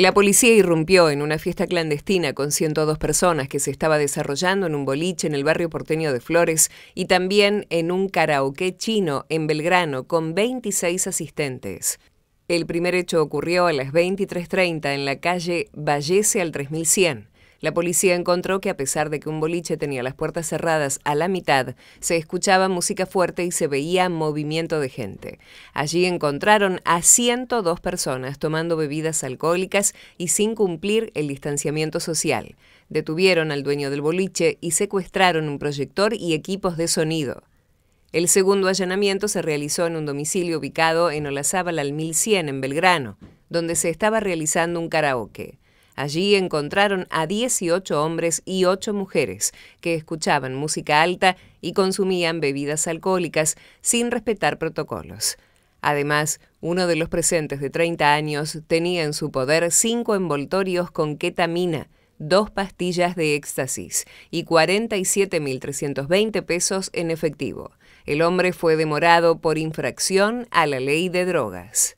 La policía irrumpió en una fiesta clandestina con 102 personas que se estaba desarrollando en un boliche en el barrio porteño de Flores y también en un karaoke chino en Belgrano con 26 asistentes. El primer hecho ocurrió a las 23.30 en la calle Vallese al 3100. La policía encontró que a pesar de que un boliche tenía las puertas cerradas a la mitad, se escuchaba música fuerte y se veía movimiento de gente. Allí encontraron a 102 personas tomando bebidas alcohólicas y sin cumplir el distanciamiento social. Detuvieron al dueño del boliche y secuestraron un proyector y equipos de sonido. El segundo allanamiento se realizó en un domicilio ubicado en Olazábal al 1100 en Belgrano, donde se estaba realizando un karaoke. Allí encontraron a 18 hombres y 8 mujeres que escuchaban música alta y consumían bebidas alcohólicas sin respetar protocolos. Además, uno de los presentes de 30 años tenía en su poder cinco envoltorios con ketamina, dos pastillas de éxtasis y 47.320 pesos en efectivo. El hombre fue demorado por infracción a la ley de drogas.